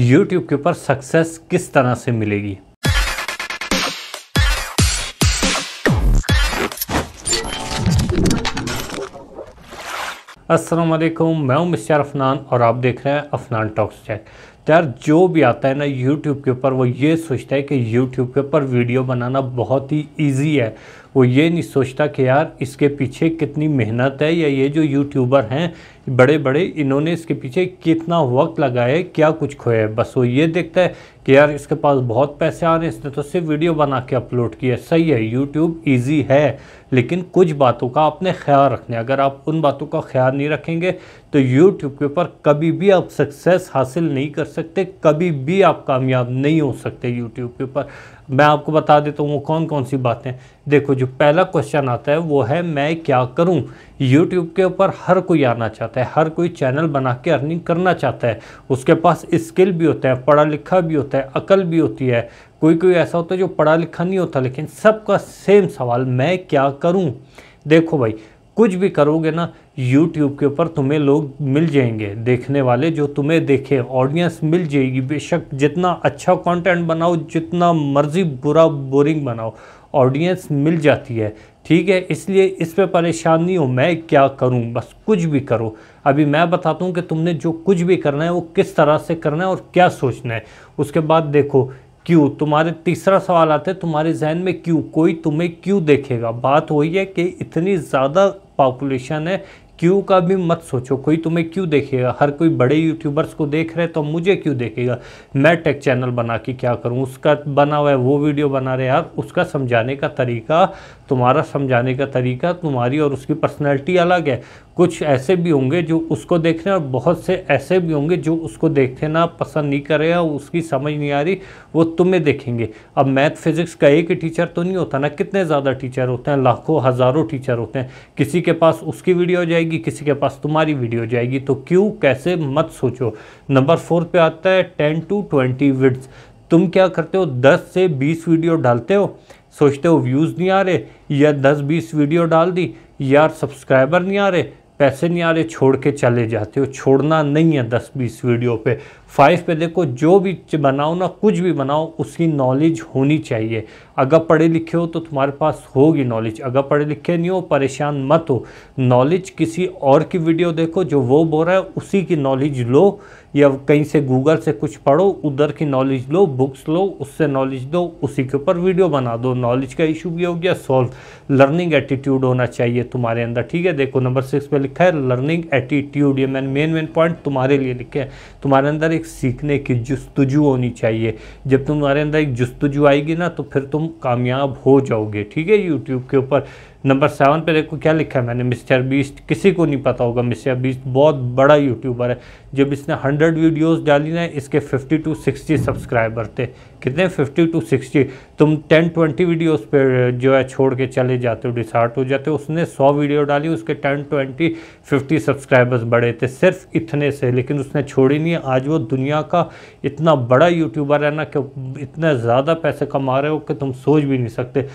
YouTube के ऊपर success किस तरह से मिलेगी अस्सलाम वालेकुम मैं हूं मिस्टर अफनान और आप देख रहे हैं अफनान टॉक्स चैक तो यार जो भी आता है ना यूट्यूब के ऊपर वो ये सोचता है कि यूट्यूब के ऊपर वीडियो बनाना बहुत ही इजी है वो ये नहीं सोचता कि यार इसके पीछे कितनी मेहनत है या ये जो यूट्यूबर हैं बड़े बड़े इन्होंने इसके पीछे कितना वक्त लगाया क्या कुछ खोया है बस वो ये देखता है कि यार इसके पास बहुत पैसे आ रहे हैं इसने तो सिर्फ वीडियो बना के अपलोड किया सही है यूट्यूब ईजी है लेकिन कुछ बातों का आपने ख्याल रखना है अगर आप उन बातों का ख्याल नहीं रखेंगे तो यूट्यूब के ऊपर कभी भी आप सक्सेस हासिल नहीं कर सकते कभी भी आप कामयाब नहीं हो सकते यूट्यूब के ऊपर मैं आपको बता देता हूँ वो कौन कौन सी बातें देखो जो पहला क्वेश्चन आता है वो है मैं क्या करूँ यूट्यूब के ऊपर हर कोई आना चाहता है हर कोई चैनल बना के अर्निंग करना चाहता है उसके पास स्किल भी होता है पढ़ा लिखा भी होता है अकल भी होती है कोई कोई ऐसा होता है जो पढ़ा लिखा नहीं होता लेकिन सबका सेम सवाल मैं क्या करूँ देखो भाई कुछ भी करोगे ना YouTube के ऊपर तुम्हें लोग मिल जाएंगे देखने वाले जो तुम्हें देखे ऑडियंस मिल जाएगी बेशक जितना अच्छा कंटेंट बनाओ जितना मर्जी बुरा बोरिंग बनाओ ऑडियंस मिल जाती है ठीक है इसलिए इस पे परेशान नहीं हो मैं क्या करूं बस कुछ भी करो अभी मैं बताता हूं कि तुमने जो कुछ भी करना है वो किस तरह से करना है और क्या सोचना है उसके बाद देखो क्यों तुम्हारे तीसरा सवाल आता है तुम्हारे जहन में क्यों कोई तुम्हें क्यों देखेगा बात वही है कि इतनी ज़्यादा पॉपुलेशन है क्यों का भी मत सोचो कोई तुम्हें क्यों देखेगा हर कोई बड़े यूट्यूबर्स को देख रहे तो मुझे क्यों देखेगा मैं टेक चैनल बना के क्या करूँ उसका बना हुआ है वो वीडियो बना रहे यार उसका समझाने का तरीका तुम्हारा समझाने का तरीका तुम्हारी और उसकी पर्सनैलिटी अलग है कुछ ऐसे भी होंगे जो उसको देख रहे हैं और बहुत से ऐसे भी होंगे जो उसको देखना पसंद नहीं कर रहे हैं उसकी समझ नहीं आ रही वो तुम्हें देखेंगे अब मैथ फिज़िक्स का एक ही टीचर तो नहीं होता ना कितने ज़्यादा टीचर होते हैं लाखों हज़ारों टीचर होते हैं किसी के पास उसकी वीडियो हो जाएगी किसी के पास तुम्हारी वीडियो हो जाएगी तो क्यों कैसे मत सोचो नंबर फोर पर आता है टेन टू ट्वेंटी विड्स तुम क्या करते हो दस से बीस वीडियो डालते हो सोचते हो व्यूज़ नहीं आ रहे या दस बीस वीडियो डाल दी यार सब्सक्राइबर नहीं आ रहे पैसे नहीं आ रहे छोड़ के चले जाते हो छोड़ना नहीं है दस बीस वीडियो पे फाइव पे देखो जो भी बनाओ ना कुछ भी बनाओ उसकी नॉलेज होनी चाहिए अगर पढ़े लिखे हो तो तुम्हारे पास होगी नॉलेज अगर पढ़े लिखे नहीं हो परेशान मत हो नॉलेज किसी और की वीडियो देखो जो वो बोल रहा है उसी की नॉलेज लो या कहीं से गूगल से कुछ पढ़ो उधर की नॉलेज लो बुक्स लो उससे नॉलेज दो उसी के ऊपर वीडियो बना दो नॉलेज का इशू भी हो गया सॉल्व लर्निंग एटीट्यूड होना चाहिए तुम्हारे अंदर ठीक है देखो नंबर सिक्स पे लिखा है लर्निंग एटीट्यूड ये मैंने मेन मेन पॉइंट तुम्हारे लिए लिखे हैं तुम्हारे अंदर एक सीखने की जस्तजू होनी चाहिए जब तुम्हारे अंदर एक जस्तजू आएगी ना तो फिर तुम कामयाब हो जाओगे ठीक है यूट्यूब के ऊपर नंबर सेवन पे देखो क्या लिखा है मैंने मिस्टर बीस्ट किसी को नहीं पता होगा मिस्टर बीस्ट बहुत बड़ा यूट्यूबर है जब इसने हंड्रेड वीडियोस डाली ना इसके फिफ्टी टू सिक्सटी सब्सक्राइबर थे कितने फिफ्टी टू सिक्सटी तुम टेन ट्वेंटी वीडियोस पे जो है छोड़ के चले जाते हो डिसार्ट हो जाते हो उसने सौ वीडियो डाली उसके टेन ट्वेंटी फिफ्टी सब्सक्राइबर्स बढ़े थे सिर्फ इतने से लेकिन उसने छोड़ी नहीं आज वो दुनिया का इतना बड़ा यूट्यूबर है ना कि इतना ज़्यादा पैसे कमा रहे हो कि तुम सोच भी नहीं सकते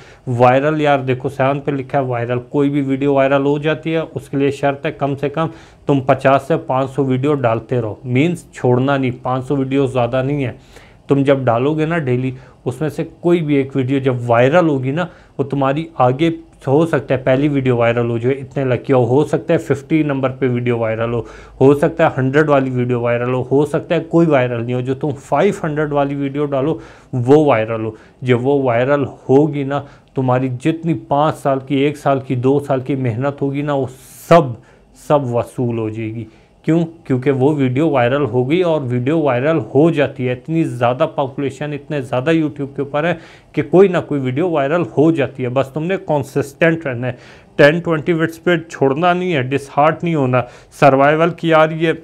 वायरल यार देखो सेवन पर लिखा है अच्छा वायरल कोई भी वीडियो वायरल हो जाती है उसके लिए शर्त है कम से कम तुम 50 से 500 वीडियो डालते रहो मींस छोड़ना नहीं 500 वीडियो ज़्यादा नहीं है तुम जब डालोगे ना डेली उसमें से कोई भी एक वीडियो जब वायरल होगी ना वो तुम्हारी आगे हो सकता है पहली वीडियो वायरल हो जो इतने लकी हो हो सकता है फिफ्टी नंबर पे वीडियो वायरल हो हो सकता है हंड्रेड वाली वीडियो वायरल हो हो सकता है कोई वायरल नहीं हो जो तुम फाइव हंड्रेड वाली वीडियो डालो वो वायरल हो जब वो वायरल होगी ना तुम्हारी जितनी पाँच साल की एक साल की दो साल की मेहनत होगी ना वो सब सब वसूल हो जाएगी क्यों क्योंकि वो वीडियो वायरल हो गई और वीडियो वायरल हो जाती है इतनी ज़्यादा पॉपुलेशन इतने ज़्यादा यूट्यूब के ऊपर है कि कोई ना कोई वीडियो वायरल हो जाती है बस तुमने कॉन्सिस्टेंट रहना है टेन ट्वेंटी विट्स पे छोड़ना नहीं है डिसहार्ट नहीं होना सर्वाइवल की यार ये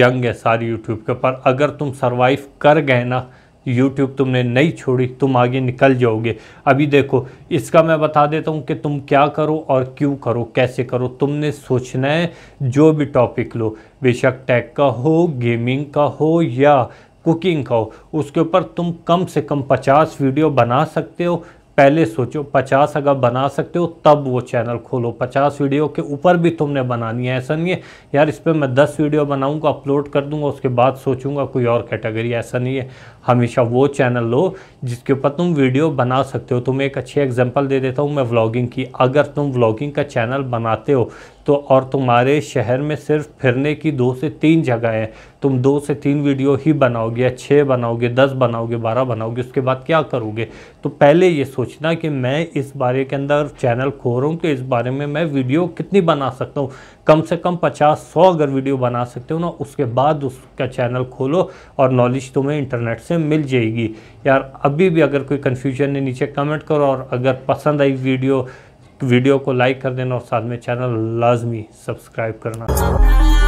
जंग है सारी यूट्यूब के ऊपर अगर तुम सर्वाइव कर गए ना यूट्यूब तुमने नहीं छोड़ी तुम आगे निकल जाओगे अभी देखो इसका मैं बता देता हूँ कि तुम क्या करो और क्यों करो कैसे करो तुमने सोचना है जो भी टॉपिक लो बेशक टैग का हो गेमिंग का हो या कुकिंग का हो उसके ऊपर तुम कम से कम पचास वीडियो बना सकते हो पहले सोचो पचास अगर बना सकते हो तब वो चैनल खोलो पचास वीडियो के ऊपर भी तुमने बनानी है ऐसा नहीं है यार इस पर मैं दस वीडियो बनाऊंगा अपलोड कर दूंगा उसके बाद सोचूंगा कोई और कैटेगरी ऐसा नहीं है हमेशा वो चैनल लो जिसके ऊपर तुम वीडियो बना सकते हो तुम्हें एक अच्छी एग्जाम्पल दे देता हूँ मैं व्लॉगिंग की अगर तुम व्लॉगिंग का चैनल बनाते हो तो और तुम्हारे शहर में सिर्फ फिरने की दो से तीन जगह है तुम दो से तीन वीडियो ही बनाओगे या छः बनाओगे दस बनाओगे बारह बनाओगे उसके बाद क्या करोगे तो पहले ये सोचना कि मैं इस बारे के अंदर चैनल खोल रहा हूँ तो इस बारे में मैं वीडियो कितनी बना सकता हूँ कम से कम पचास सौ अगर वीडियो बना सकते हो ना उसके बाद उसका चैनल खोलो और नॉलेज तुम्हें इंटरनेट से मिल जाएगी यार अभी भी अगर कोई कन्फ्यूजन है नीचे कमेंट करो और अगर पसंद आई वीडियो वीडियो को लाइक कर देना और साथ में चैनल लाजमी सब्सक्राइब करना